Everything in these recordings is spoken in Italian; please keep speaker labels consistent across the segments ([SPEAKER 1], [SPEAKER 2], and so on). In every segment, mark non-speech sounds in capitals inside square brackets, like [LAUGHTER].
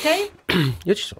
[SPEAKER 1] Okay? Jetzt schon.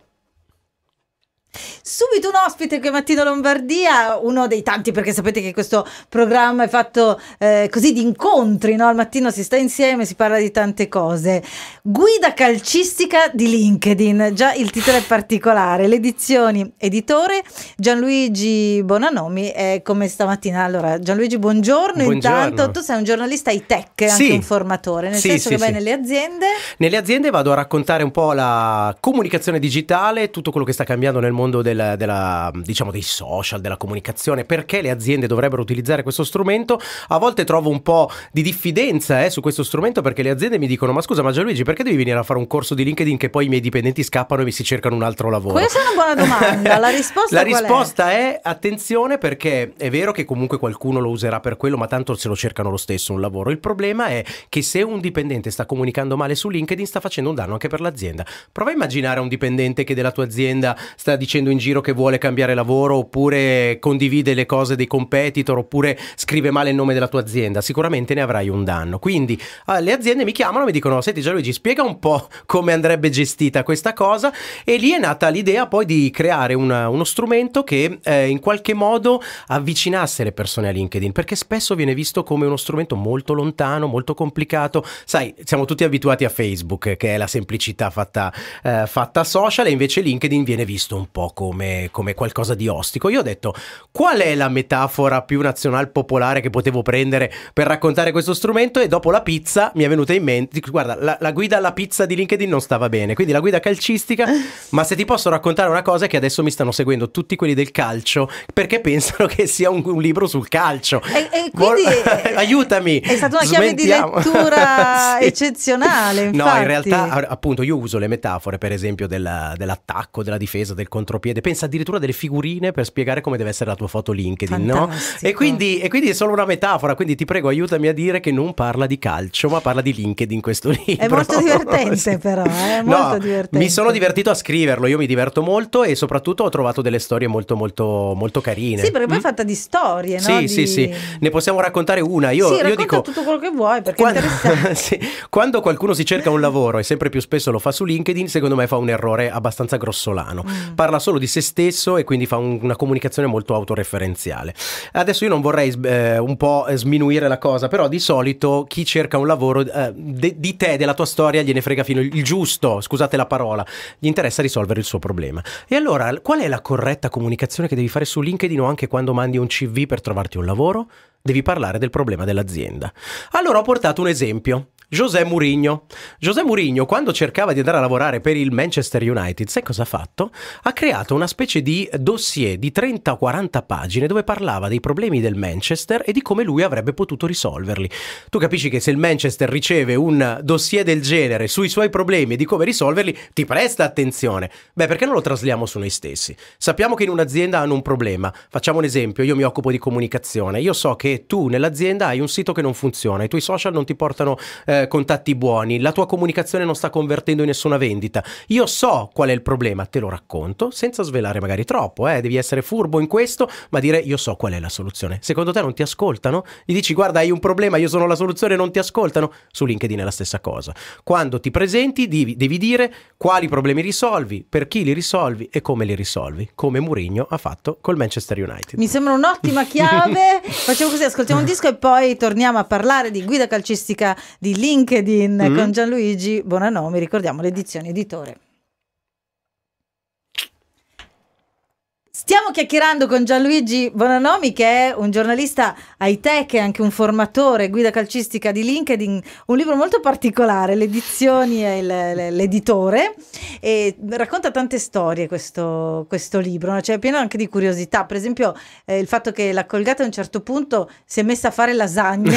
[SPEAKER 1] Subito un ospite qui è Mattino Lombardia, uno dei tanti perché sapete che questo programma è fatto eh, così di incontri, no? al mattino si sta insieme, si parla di tante cose. Guida calcistica di LinkedIn, già il titolo è particolare, le edizioni editore Gianluigi Bonanomi è come stamattina. Allora Gianluigi buongiorno, buongiorno. intanto tu sei un giornalista high tech, sì. anche un formatore, nel sì, senso sì, che vai nelle aziende.
[SPEAKER 2] Nelle aziende vado a raccontare un po' la comunicazione digitale, tutto quello che sta cambiando nel mondo mondo della, della, diciamo, dei social, della comunicazione, perché le aziende dovrebbero utilizzare questo strumento. A volte trovo un po' di diffidenza eh, su questo strumento perché le aziende mi dicono ma scusa ma Gianluigi perché devi venire a fare un corso di LinkedIn che poi i miei dipendenti scappano e mi si cercano un altro lavoro? Questa è
[SPEAKER 1] una buona domanda, la [LAUGHS] risposta, la risposta
[SPEAKER 2] è? è? attenzione perché è vero che comunque qualcuno lo userà per quello ma tanto se lo cercano lo stesso un lavoro. Il problema è che se un dipendente sta comunicando male su LinkedIn sta facendo un danno anche per l'azienda. Prova a immaginare un dipendente che della tua azienda sta dicendo dicendo in giro che vuole cambiare lavoro oppure condivide le cose dei competitor oppure scrive male il nome della tua azienda, sicuramente ne avrai un danno. Quindi eh, le aziende mi chiamano e mi dicono senti Gianluigi spiega un po' [LAUGHS] come andrebbe gestita questa cosa e lì è nata l'idea poi di creare una, uno strumento che eh, in qualche modo avvicinasse le persone a LinkedIn perché spesso viene visto come uno strumento molto lontano, molto complicato. Sai, siamo tutti abituati a Facebook che è la semplicità fatta, eh, fatta social e invece LinkedIn viene visto un po' po' come, come qualcosa di ostico. Io ho detto, qual è la metafora più nazional popolare che potevo prendere per raccontare questo strumento? E dopo la pizza mi è venuta in mente, guarda, la, la guida alla pizza di LinkedIn non stava bene, quindi la guida calcistica, [LAUGHS] ma se ti posso raccontare una cosa è che adesso mi stanno seguendo tutti quelli del calcio perché pensano che sia un, un libro sul calcio. E, e quindi Vol [LAUGHS] aiutami. È stata una chiave di lettura [LAUGHS] sì. eccezionale. Infatti. No, in realtà appunto io uso le metafore per esempio dell'attacco, della difesa, del controllo contropiede, pensa addirittura delle figurine per spiegare come deve essere la tua foto LinkedIn, no? e, quindi, e quindi, è solo una metafora, quindi ti prego aiutami a dire che non parla di calcio, ma parla di LinkedIn questo [LAUGHS] libro. È molto divertente sì.
[SPEAKER 1] però, eh, è molto no, divertente. Mi
[SPEAKER 2] sono divertito a scriverlo, io mi diverto molto e soprattutto ho trovato delle storie molto molto molto carine. Sì, perché poi mm. è
[SPEAKER 1] fatta di storie, no? Sì, di... sì,
[SPEAKER 2] sì. Ne possiamo raccontare una. Io, sì, io dico
[SPEAKER 1] tutto quello che vuoi perché quando...
[SPEAKER 2] è interessante. [LAUGHS] sì. Quando qualcuno si cerca un lavoro e sempre più spesso lo fa su LinkedIn, secondo me fa un errore abbastanza grossolano. Mm. Parla parla solo di se stesso e quindi fa un, una comunicazione molto autoreferenziale. Adesso io non vorrei eh, un po' eh, sminuire la cosa, però di solito chi cerca un lavoro eh, de, di te, della tua storia, gliene frega fino il giusto, scusate la parola, gli interessa risolvere il suo problema. E allora qual è la corretta comunicazione che devi fare su LinkedIn o anche quando mandi un CV per trovarti un lavoro? devi parlare del problema dell'azienda. Allora ho portato un esempio. José Mourinho. José Mourinho, quando cercava di andare a lavorare per il Manchester United, sai cosa ha fatto? Ha creato una specie di dossier di 30-40 pagine dove parlava dei problemi del Manchester e di come lui avrebbe potuto risolverli. Tu capisci che se il Manchester riceve un dossier del genere sui suoi problemi e di come risolverli, ti presta attenzione. Beh, perché non lo trasliamo su noi stessi? Sappiamo che in un'azienda hanno un problema. Facciamo un esempio, io mi occupo di comunicazione. Io so che che tu nell'azienda hai un sito che non funziona, i tuoi social non ti portano eh, contatti buoni, la tua comunicazione non sta convertendo in nessuna vendita. Io so qual è il problema, te lo racconto senza svelare magari troppo, eh? devi essere furbo in questo, ma dire io so qual è la soluzione. Secondo te non ti ascoltano? Gli dici guarda hai un problema, io sono la soluzione, non ti ascoltano? Su LinkedIn è la stessa cosa. Quando ti presenti devi, devi dire quali problemi risolvi, per chi li risolvi e come li risolvi, come Mourinho ha fatto col Manchester United.
[SPEAKER 1] Mi sembra un'ottima [LAUGHS] chiave, facciamo così così ascoltiamo un disco e poi torniamo a parlare di guida calcistica di LinkedIn mm. con Gianluigi Bonanomi, ricordiamo l'edizione editore. Stiamo chiacchierando con Gianluigi Bonanomi che è un giornalista high tech e anche un formatore, guida calcistica di LinkedIn, un libro molto particolare, le edizioni e l'editore e racconta tante storie questo, questo libro, c'è cioè, pieno anche di curiosità, per esempio eh, il fatto che la Colgate a un certo punto si è messa a fare lasagne.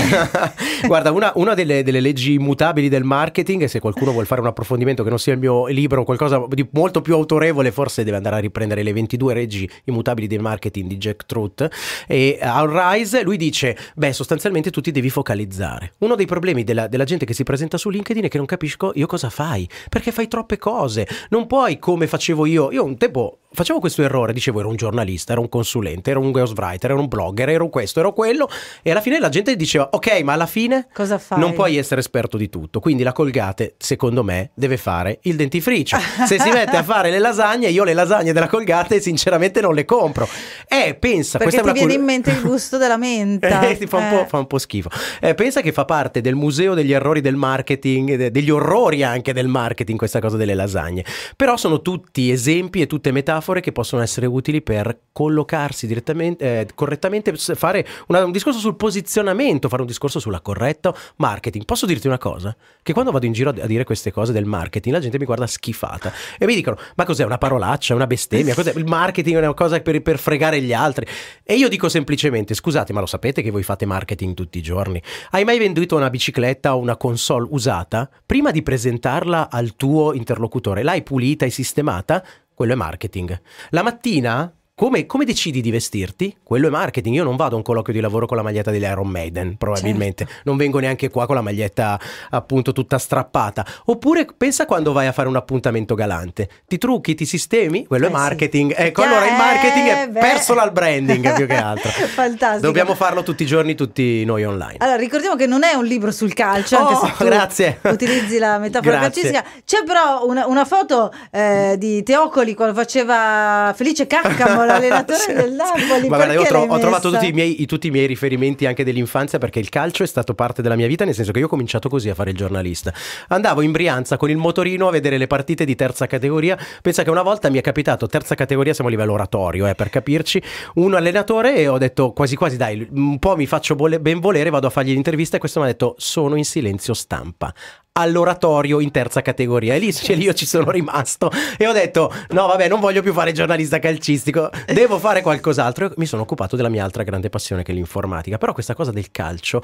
[SPEAKER 2] [LAUGHS] Guarda, una, una delle, delle, leggi immutabili del marketing, se qualcuno vuole fare un approfondimento che non sia il mio libro, qualcosa di molto più autorevole, forse deve andare a riprendere le 22 leggi immutabili del marketing di Jack Truth e a Rise lui dice beh sostanzialmente tu ti devi focalizzare uno dei problemi della, della gente che si presenta su LinkedIn è che non capisco io cosa fai perché fai troppe cose non puoi come facevo io io un tempo facevo questo errore, dicevo ero un giornalista, ero un consulente, ero un ghostwriter, ero un blogger, ero questo, ero quello e alla fine la gente diceva ok ma alla fine non puoi essere esperto di tutto, quindi la Colgate secondo me deve fare il dentifricio, se si mette a fare le lasagne io le lasagne della Colgate sinceramente veramente non le compro. Eh, pensa, Perché questa ti viene cul- in
[SPEAKER 1] mente il gusto della menta. [LAUGHS] eh, ti fa un, eh.
[SPEAKER 2] fa un, po', schifo. Eh, pensa che fa parte del museo degli errori del marketing, degli orrori anche del marketing, questa cosa delle lasagne. Però sono tutti esempi e tutte metafore che possono essere utili per collocarsi direttamente, eh, correttamente, fare una, un discorso sul posizionamento, fare un discorso sulla corretta marketing. Posso dirti una cosa? Che quando vado in giro a dire queste cose del marketing, la gente mi guarda schifata e mi dicono: Ma cos'è una parolaccia? Una bestemmia? Cos'è il marketing? È una una cosa per, per fregare gli altri. E io dico semplicemente, scusate, ma lo sapete che voi fate marketing tutti i giorni? Hai mai venduto una bicicletta o una console usata? Prima di presentarla al tuo interlocutore, l'hai pulita e sistemata? Quello è marketing. La mattina come, come, decidi di vestirti? Quello è marketing. Io non vado a un colloquio di lavoro con la maglietta Iron Maiden, probabilmente. Certo. Non vengo neanche qua con la maglietta appunto tutta strappata. Oppure pensa quando vai a fare un appuntamento galante. Ti trucchi, ti sistemi? Quello eh è marketing. Sì. Ecco, eh, allora il eh, marketing è beh. personal branding più che altro. [LAUGHS]
[SPEAKER 1] Fantastico. Dobbiamo
[SPEAKER 2] farlo tutti i giorni, tutti noi online.
[SPEAKER 1] Allora, ricordiamo che non è un libro sul calcio, oh, anche se oh, grazie. utilizzi la metafora calcistica. C'è però una, una foto eh, di Teocoli quando faceva Felice Caccamo [LAUGHS] l'allenatore sì. dell'Empoli. Ma guarda, ho, tro- ho, trovato tutti i,
[SPEAKER 2] miei, tutti i, miei, riferimenti anche dell'infanzia perché il calcio è stato parte della mia vita, nel senso che io ho cominciato così a fare il giornalista. Andavo in Brianza con il motorino a vedere le partite di terza categoria. Pensa che una volta mi è capitato, terza categoria, siamo a livello oratorio, eh, per capirci, un allenatore e ho detto quasi quasi dai, un po' mi faccio ben volere, vado a fargli l'intervista e questo mi ha detto sono in silenzio stampa all'oratorio in terza categoria. E lì cioè, io ci sono rimasto e ho detto: no, vabbè, non voglio più fare giornalista calcistico, devo fare qualcos'altro. E mi sono occupato della mia altra grande passione che è l'informatica. Però questa cosa del calcio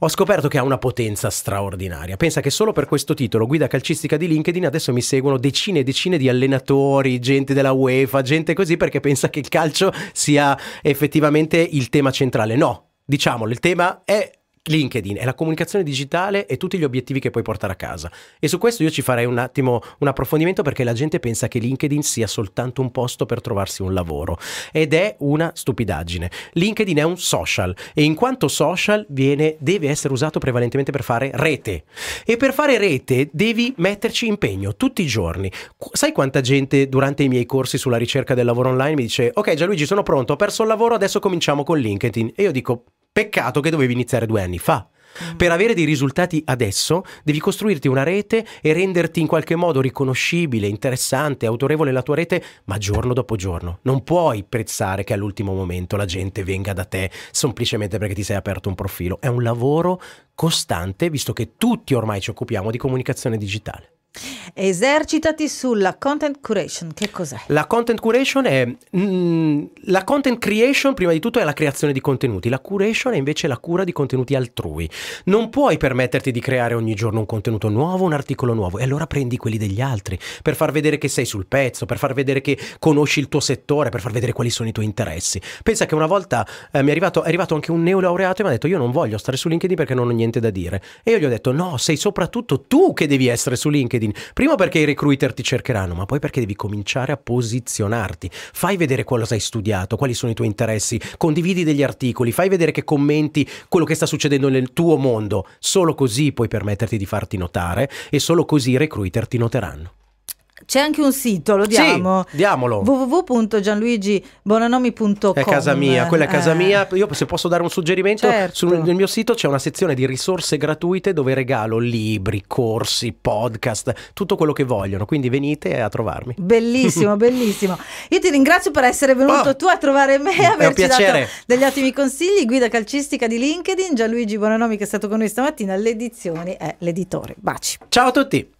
[SPEAKER 2] ho scoperto che ha una potenza straordinaria. Pensa che solo per questo titolo, guida calcistica di LinkedIn, adesso mi seguono decine e decine di allenatori, gente della UEFA, gente così, perché pensa che il calcio sia effettivamente il tema centrale. No, diciamolo, il tema è LinkedIn e la comunicazione digitale e tutti gli obiettivi che puoi portare a casa. E su questo io ci farei un attimo un approfondimento perché la gente pensa che LinkedIn sia soltanto un posto per trovarsi un lavoro ed è una stupidaggine. LinkedIn è un social e in quanto social viene, deve essere usato prevalentemente per fare rete. E per fare rete devi metterci impegno tutti i giorni. Sai quanta gente durante i miei corsi sulla ricerca del lavoro online mi dice ok Gianluigi sono pronto, ho perso il lavoro, adesso cominciamo con LinkedIn. E io dico Peccato che dovevi iniziare due anni fa. Mm. Per avere dei risultati adesso devi costruirti una rete e renderti in qualche modo riconoscibile, interessante, autorevole la tua rete, ma giorno dopo giorno. Non puoi prezzare che all'ultimo momento la gente venga da te semplicemente perché ti sei aperto un profilo. È un lavoro costante, visto che tutti ormai ci occupiamo di comunicazione digitale.
[SPEAKER 1] Esercitati sulla content curation, che cos'è?
[SPEAKER 2] La content curation è... Mm, la content creation prima di tutto è la creazione di contenuti, la curation è invece la cura di contenuti altrui. Non puoi permetterti di creare ogni giorno un contenuto nuovo, un articolo nuovo, e allora prendi quelli degli altri per far vedere che sei sul pezzo, per far vedere che conosci il tuo settore, per far vedere quali sono i tuoi interessi. Pensa che una volta eh, mi è arrivato, è arrivato anche un neolaureato e mi ha detto io non voglio stare su LinkedIn perché non ho niente da dire. E io gli ho detto no, sei soprattutto tu che devi essere su LinkedIn LinkedIn. Primo perché i recruiter ti cercheranno, ma poi perché devi cominciare a posizionarti. Fai vedere cosa hai studiato, quali sono i tuoi interessi, condividi degli articoli, fai vedere che commenti quello che sta succedendo nel tuo mondo. Solo così puoi permetterti di farti notare e solo così i recruiter ti noteranno. C'è anche un sito, lo diamo. Sì, diamolo. www.gianluigibonanomi.com. È casa mia, quella è casa eh. mia. Io se posso dare un suggerimento, certo. sul, nel mio sito c'è una sezione di risorse gratuite dove regalo libri, corsi, podcast, tutto quello che vogliono, quindi venite a trovarmi.
[SPEAKER 1] Bellissimo, [LAUGHS] bellissimo. Io ti ringrazio per essere venuto oh, tu a trovare me e averci dato degli ottimi consigli, guida calcistica di LinkedIn, Gianluigi Bonanomi che è stato con noi stamattina, l'edizione è l'editore. Baci.
[SPEAKER 2] Ciao a tutti.